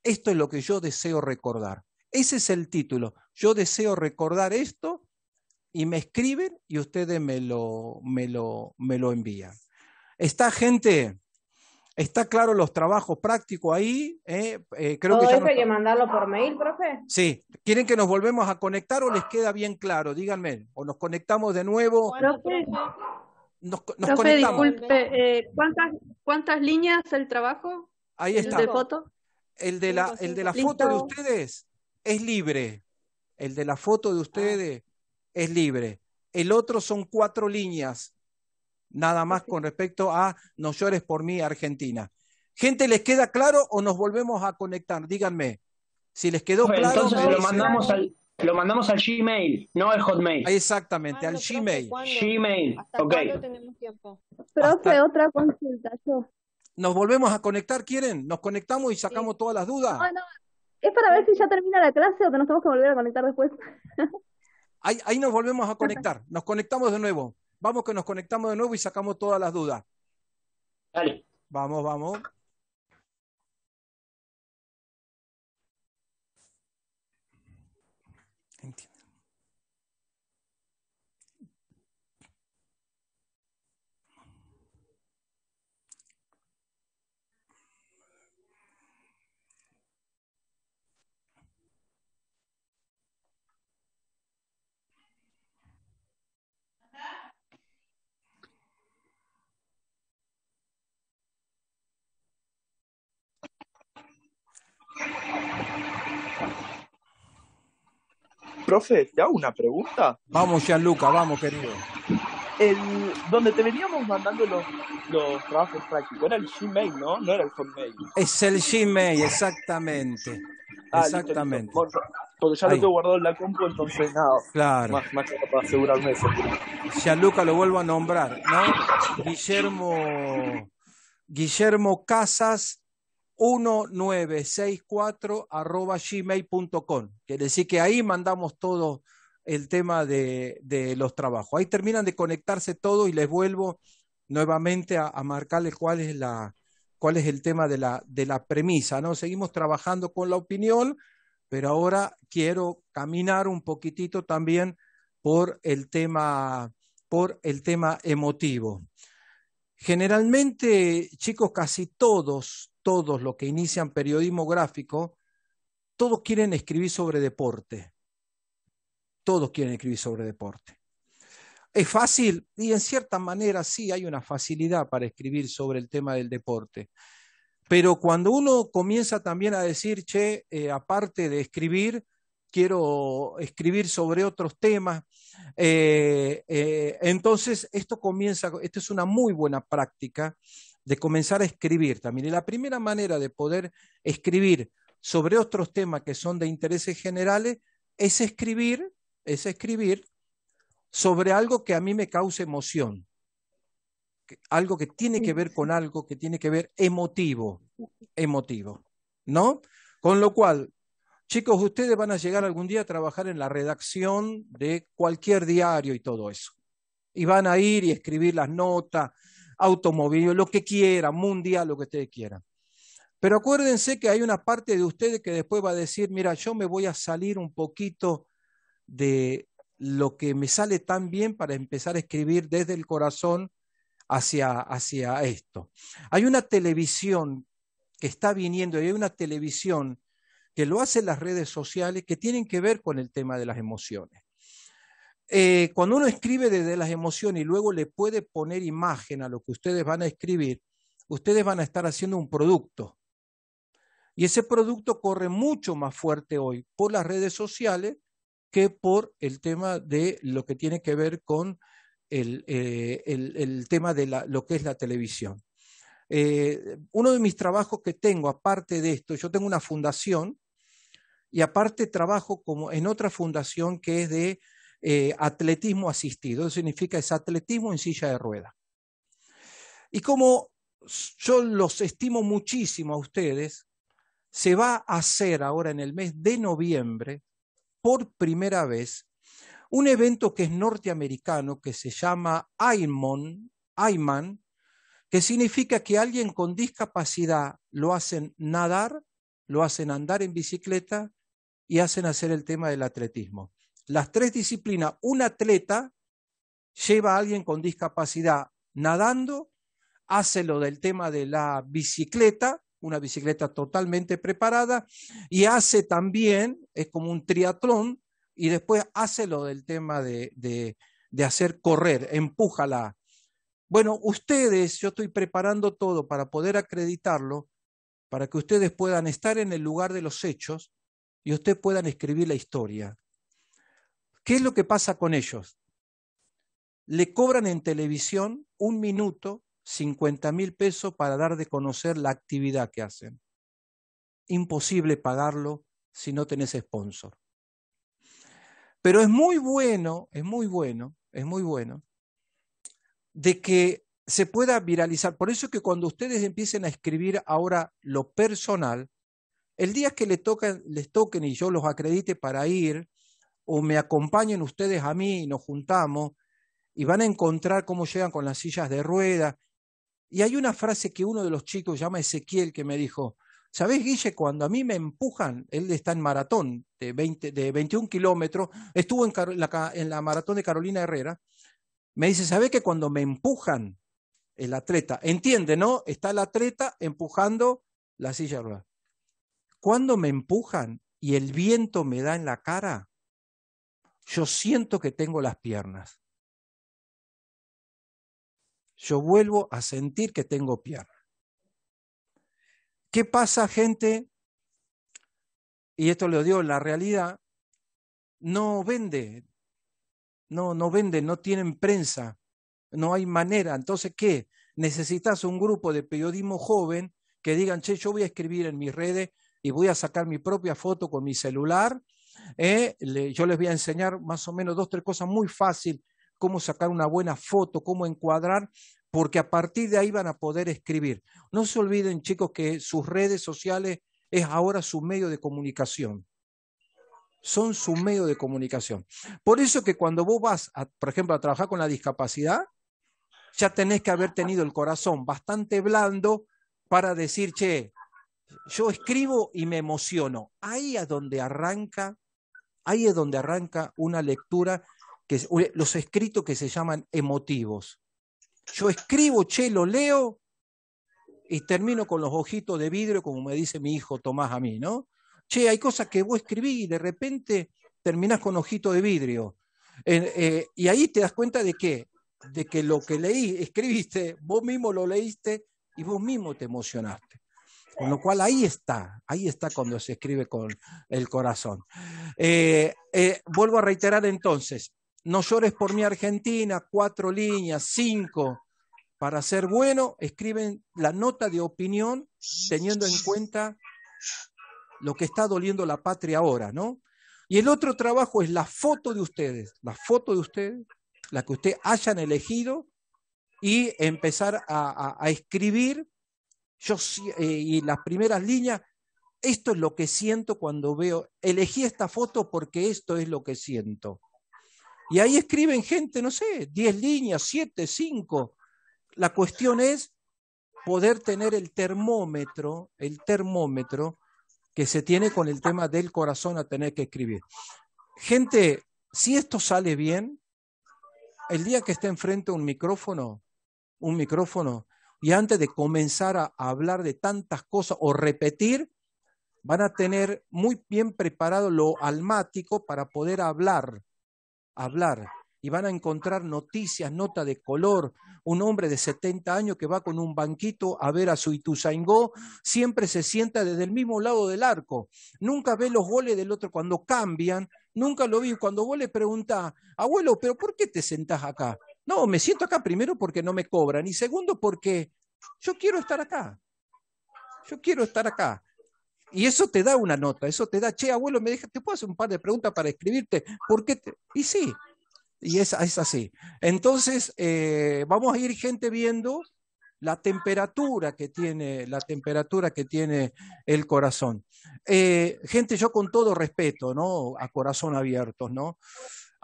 S2: esto es lo que yo deseo recordar. Ese es el título. Yo deseo recordar esto y me escriben y ustedes me lo, me lo, me lo envían. Está gente, está claro los trabajos prácticos ahí. Eh, eh, creo que hay que
S3: mandarlo por mail, profe.
S2: Sí, ¿quieren que nos volvemos a conectar o les queda bien claro? Díganme, o nos conectamos de nuevo. Bueno, Nos, nos disculpe,
S5: eh, ¿cuántas, ¿cuántas líneas el trabajo?
S2: Ahí está. De foto? El de la, el de la foto de ustedes es libre. El de la foto de ah. ustedes es libre. El otro son cuatro líneas, nada más con respecto a No llores por mí, Argentina. Gente, ¿les queda claro o nos volvemos a conectar? Díganme. Si les quedó claro. Entonces lo mandamos, al, lo mandamos al Gmail, no al Hotmail. Exactamente, ah, al Gmail. Gmail, ¿Hasta ok.
S7: Tenemos Profe, otra consulta. Yo.
S2: ¿Nos volvemos a conectar, quieren? ¿Nos conectamos y sacamos todas las dudas? No,
S7: Es para ver si ya termina la clase o que nos tenemos que volver a conectar después.
S2: ahí, ahí nos volvemos a conectar. Nos conectamos de nuevo. Vamos que nos conectamos de nuevo y sacamos todas las dudas. Dale. Vamos, vamos.
S6: Profe, ¿te hago una pregunta?
S2: Vamos, Gianluca, vamos, querido.
S6: El, donde te veníamos mandando los, trabajos prácticos, era el Gmail, ¿no? No era el Hotmail.
S2: Es el Gmail, exactamente.
S6: Ah, exactamente.
S2: Porque ya lo tengo guardado en la compu, entonces nada. Claro. Más, más para asegurarme eso. Gianluca lo vuelvo a nombrar, ¿no? Guillermo, Guillermo Casas 1964@gmail.com, arroba gmail.com. Quiere decir que ahí mandamos todo el tema de, los trabajos. Ahí terminan de conectarse todo y les vuelvo nuevamente a, a marcarles cuál es, la, cuál es el tema de la, de la premisa. ¿no? Seguimos trabajando con la opinión, pero ahora quiero caminar un poquitito también por el tema, por el tema emotivo. Generalmente, chicos, casi todos todos los que inician periodismo gráfico, todos quieren escribir sobre deporte. Todos quieren escribir sobre deporte. Es fácil y en cierta manera sí hay una facilidad para escribir sobre el tema del deporte. Pero cuando uno comienza también a decir, che, eh, aparte de escribir, quiero escribir sobre otros temas, eh, eh, entonces esto comienza, esto es una muy buena práctica de comenzar a escribir también. Y la primera manera de poder escribir sobre otros temas que son de intereses generales es escribir, es escribir sobre algo que a mí me cause emoción, algo que tiene que ver con algo que tiene que ver emotivo, emotivo, ¿no? Con lo cual, chicos, ustedes van a llegar algún día a trabajar en la redacción de cualquier diario y todo eso. Y van a ir y escribir las notas, automóvil, lo que quiera mundial, lo que ustedes quieran. Pero acuérdense que hay una parte de ustedes que después va a decir, mira, yo me voy a salir un poquito de lo que me sale tan bien para empezar a escribir desde el corazón hacia, hacia esto. Hay una televisión que está viniendo y hay una televisión que lo hacen las redes sociales que tienen que ver con el tema de las emociones. Eh, cuando uno escribe desde las emociones y luego le puede poner imagen a lo que ustedes van a escribir, ustedes van a estar haciendo un producto. Y ese producto corre mucho más fuerte hoy por las redes sociales que por el tema de lo que tiene que ver con el, eh, tema de lo que es la televisión. Eh, uno de mis trabajos que tengo, aparte de esto, yo tengo una fundación y aparte trabajo como en otra fundación que es de eh, atletismo asistido. Eso significa es atletismo en silla de rueda. Y como yo los estimo muchísimo a ustedes, se va a hacer ahora en el mes de noviembre, por primera vez, un evento que es norteamericano, que se llama aymon que significa que alguien con discapacidad lo hacen nadar, lo hacen andar en bicicleta y hacen hacer el tema del atletismo las tres disciplinas, un atleta lleva a alguien con discapacidad nadando, hace lo del tema de la bicicleta, una bicicleta totalmente preparada, y hace también, es como un triatlón, y después hace lo del tema de, de, hacer correr, empújala. Bueno, ustedes, yo estoy preparando todo para poder acreditarlo, para que ustedes puedan estar en el lugar de los hechos y ustedes puedan escribir la historia. ¿Qué es lo que pasa con ellos? Le cobran en televisión un minuto 50 mil pesos para dar de conocer la actividad que hacen. Imposible pagarlo si no tenés sponsor. Pero es muy bueno, es muy bueno, es muy bueno de que se pueda viralizar. Por eso es que cuando ustedes empiecen a escribir ahora lo personal, el día que les toquen, les toquen y yo los acredite para ir o me acompañen ustedes a mí y nos juntamos y van a encontrar cómo llegan con las sillas de rueda. Y hay una frase que uno de los chicos llama Ezequiel que me dijo, sabes Guille? Cuando a mí me empujan, él está en maratón de, 20, 21 kilómetros, estuvo en, la, maratón de Carolina Herrera, me dice, sabes que cuando me empujan el atleta, entiende, ¿no? Está el atleta empujando la silla de rueda. Cuando me empujan y el viento me da en la cara, yo siento que tengo las piernas. Yo vuelvo a sentir que tengo piernas. ¿Qué pasa, gente? Y esto lo dio la realidad. No vende, no, no vende. no tienen prensa, no hay manera. Entonces, ¿qué? Necesitas un grupo de periodismo joven que digan, che, yo voy a escribir en mis redes y voy a sacar mi propia foto con mi celular eh, yo les voy a enseñar más o menos dos, o tres cosas muy fácil, cómo sacar una buena foto, cómo encuadrar, porque a partir de ahí van a poder escribir. No se olviden, chicos, que sus redes sociales es ahora su medio de comunicación. Son su medio de comunicación. Por eso que cuando vos vas, por ejemplo, a trabajar con la discapacidad, ya tenés que haber tenido el corazón bastante blando para decir, che, yo escribo y me emociono. Ahí es donde arranca Ahí es donde arranca una lectura, que los escritos que se llaman emotivos. Yo escribo, che, lo leo y termino con los ojitos de vidrio, como me dice mi hijo Tomás a mí, ¿no? Che, hay cosas que vos escribís y de repente terminás con ojito de vidrio. Eh, y ahí te das cuenta de qué, de que lo que leí, escribiste, vos mismo lo leíste y vos mismo te emocionaste. Con lo cual ahí está, ahí está cuando se escribe con el corazón. Eh, eh, vuelvo a reiterar entonces, no llores por mi Argentina, cuatro líneas, cinco. Para ser bueno, escriben la nota de opinión teniendo en cuenta lo que está doliendo la patria ahora, ¿no? Y el otro trabajo es la foto de ustedes, la foto de ustedes, la que ustedes hayan elegido y empezar a escribir yo, eh, y las primeras líneas, esto es lo que siento cuando veo, elegí esta foto porque esto es lo que siento. Y ahí escriben gente, no sé, 10 líneas, 7, 5. La cuestión es poder tener el termómetro, el termómetro que se tiene con el tema del corazón a tener que escribir. Gente, si esto sale bien, el día que esté enfrente un micrófono, un micrófono, y antes de comenzar a hablar de tantas cosas o repetir, van a tener muy bien preparado lo almático para poder hablar, hablar. Y van a encontrar noticias, nota de color, un hombre de 70 años que va con un banquito a ver a su Ituzaingó, siempre se sienta desde el mismo lado del arco, nunca ve los goles del otro cuando cambian, nunca lo vi. Cuando vos le abuelo, ¿pero por qué te sentás acá? No, me siento acá primero porque no me cobran y segundo porque yo quiero estar acá. Yo quiero estar acá. Y eso te da una nota, eso te da, che, abuelo, me deja, te puedo hacer un par de preguntas para escribirte. ¿Por qué? Y sí, y es, así. Entonces, eh, vamos a ir gente viendo la temperatura que tiene, la temperatura que tiene el corazón. Eh, gente, yo con todo respeto, ¿no? A corazón abierto, ¿no?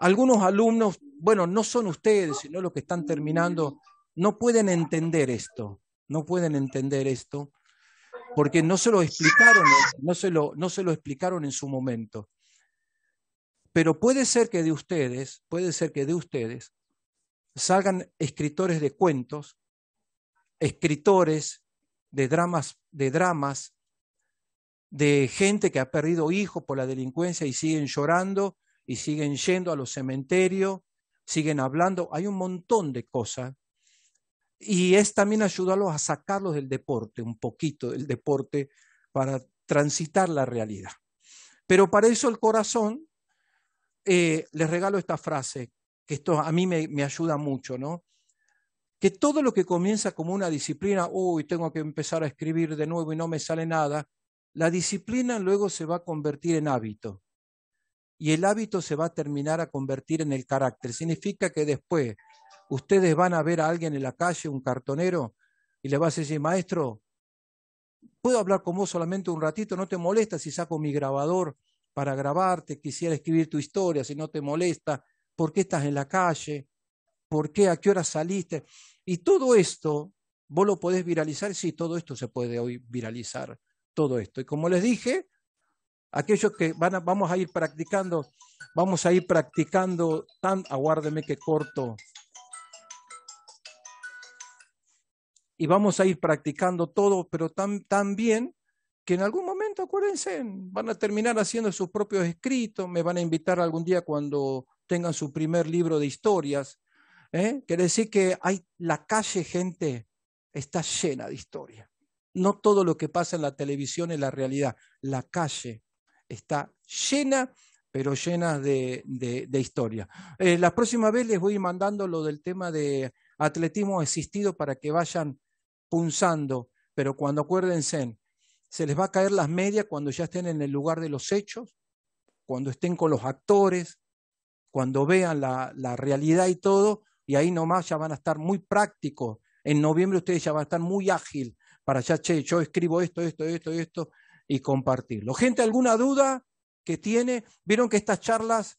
S2: Algunos alumnos, bueno, no son ustedes, sino los que están terminando, no pueden entender esto, no pueden entender esto, porque no se lo explicaron, no se lo, no se lo explicaron en su momento. Pero puede ser que de ustedes, puede ser que de ustedes salgan escritores de cuentos, escritores de dramas, de dramas, de gente que ha perdido hijos por la delincuencia y siguen llorando y siguen yendo a los cementerios, siguen hablando, hay un montón de cosas. Y es también ayudarlos a sacarlos del deporte, un poquito del deporte, para transitar la realidad. Pero para eso el corazón, eh, les regalo esta frase, que esto a mí me, me ayuda mucho, ¿no? que todo lo que comienza como una disciplina, uy, tengo que empezar a escribir de nuevo y no me sale nada, la disciplina luego se va a convertir en hábito y el hábito se va a terminar a convertir en el carácter. Significa que después ustedes van a ver a alguien en la calle, un cartonero, y le vas a decir, maestro, ¿puedo hablar con vos solamente un ratito? ¿No te molesta si saco mi grabador para grabarte? Quisiera escribir tu historia, si no te molesta. ¿Por qué estás en la calle? ¿Por qué? ¿A qué hora saliste? Y todo esto, vos lo podés viralizar. Sí, todo esto se puede hoy viralizar. Todo esto. Y como les dije, aquellos que van vamos a ir practicando, vamos a ir practicando tan, aguárdeme que corto, y vamos a ir practicando todo, pero tan, bien que en algún momento, acuérdense, van a terminar haciendo sus propios escritos, me van a invitar algún día cuando tengan su primer libro de historias. ¿eh? Quiere decir que hay la calle, gente, está llena de historia. No todo lo que pasa en la televisión es la realidad. La calle está llena pero llena de, historia. Eh, la próxima vez les voy mandando lo del tema de atletismo asistido para que vayan punzando, pero cuando acuérdense, se les va a caer las medias cuando ya estén en el lugar de los hechos, cuando estén con los actores, cuando vean la, realidad y todo, y ahí nomás ya van a estar muy prácticos. En noviembre ustedes ya van a estar muy ágiles. para ya, che, yo escribo esto, esto, esto, esto, y compartirlo. Gente, ¿alguna duda que tiene? Vieron que estas charlas,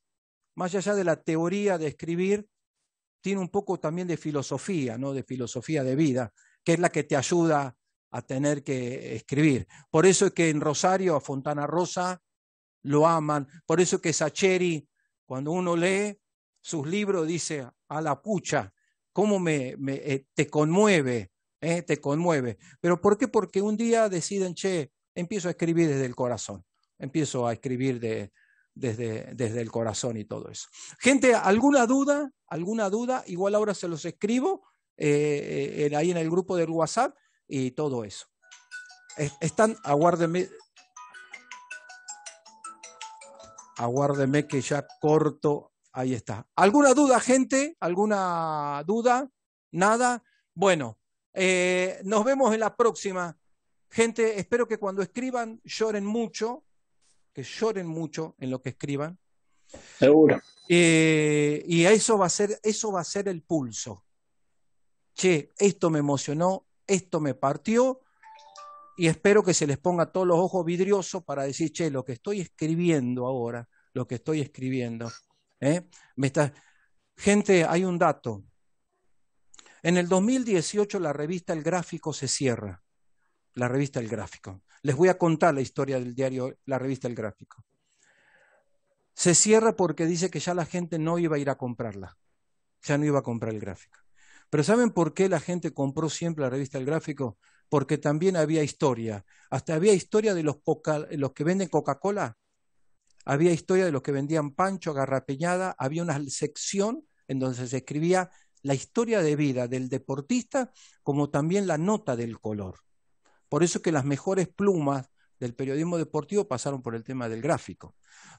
S2: más allá de la teoría de escribir, tiene un poco también de filosofía, ¿no? De filosofía de vida, que es la que te ayuda a tener que escribir. Por eso es que en Rosario, a Fontana Rosa, lo aman. Por eso que Sacheri, cuando uno lee sus libros, dice a la pucha, cómo me, eh, te conmueve, ¿eh? te conmueve. Pero ¿por qué? Porque un día deciden, che, empiezo a escribir desde el corazón, empiezo a escribir de, desde, desde, el corazón y todo eso. Gente, ¿alguna duda? ¿Alguna duda? Igual ahora se los escribo eh, eh, ahí en el grupo del WhatsApp y todo eso. Están, aguárdenme. Aguárdenme que ya corto. Ahí está. ¿Alguna duda, gente? ¿Alguna duda? ¿Nada? Bueno, eh, nos vemos en la próxima. Gente, espero que cuando escriban lloren mucho, que lloren mucho en lo que escriban. Seguro. Eh, y eso va a ser, eso va a ser el pulso. Che, esto me emocionó, esto me partió, y espero que se les ponga todos los ojos vidriosos para decir, che, lo que estoy escribiendo ahora, lo que estoy escribiendo. ¿eh? Me está... Gente, hay un dato. En el 2018 la revista El Gráfico se cierra la revista El Gráfico. Les voy a contar la historia del diario, la revista El Gráfico. Se cierra porque dice que ya la gente no iba a ir a comprarla, ya no iba a comprar el gráfico. Pero ¿saben por qué la gente compró siempre la revista El Gráfico? Porque también había historia. Hasta había historia de los, que venden Coca-Cola, había historia de los que vendían pancho, garrapeñada, había una sección en donde se escribía la historia de vida del deportista como también la nota del color. Por eso es que las mejores plumas del periodismo deportivo pasaron por el tema del gráfico.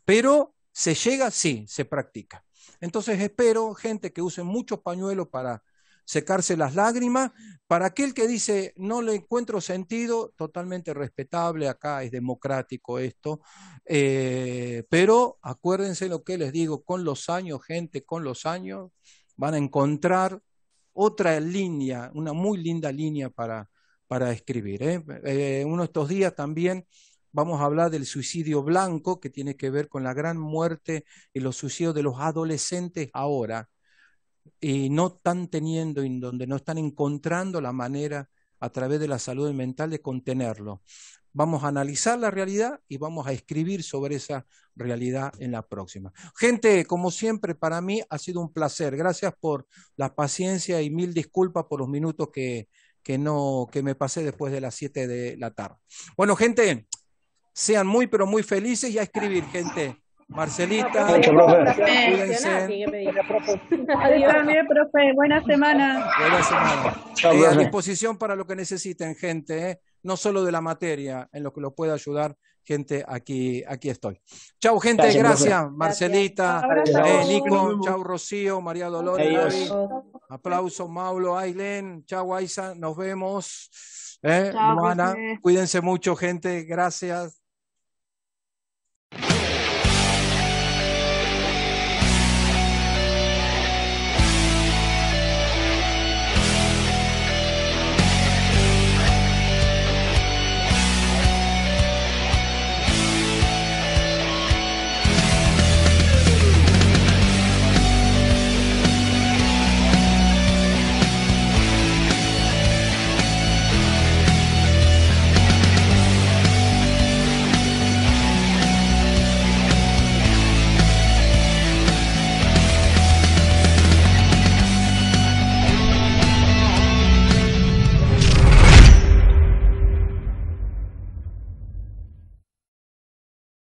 S2: Pero se llega, sí, se practica. Entonces espero gente que use muchos pañuelos para secarse las lágrimas. Para aquel que dice no le encuentro sentido, totalmente respetable, acá es democrático esto. Eh, pero acuérdense lo que les digo, con los años, gente, con los años van a encontrar otra línea, una muy linda línea para para escribir. ¿eh? eh uno de estos días también vamos a hablar del suicidio blanco, que tiene que ver con la gran muerte y los suicidios de los adolescentes ahora, y no están teniendo, en donde no están encontrando la manera a través de la salud mental de contenerlo. Vamos a analizar la realidad y vamos a escribir sobre esa realidad en la próxima. Gente, como siempre, para mí ha sido un placer. Gracias por la paciencia y mil disculpas por los minutos que, que no, que me pasé después de las 7 de la tarde. Bueno, gente, sean muy, pero muy felices y a escribir, gente. Marcelita, Adiós,
S5: profe. Buena semana.
S4: Buena
S2: semana. a disposición para lo que necesiten, gente, ¿eh? no solo de la materia, en lo que lo pueda ayudar gente, aquí, aquí estoy. Chau, gente, gracias, Marcelita, eh, Nico, chau, Rocío, María Dolores, aplauso, Mauro, Ailen, chau, Aiza, nos vemos. Eh, Luana, cuídense mucho, gente, gracias.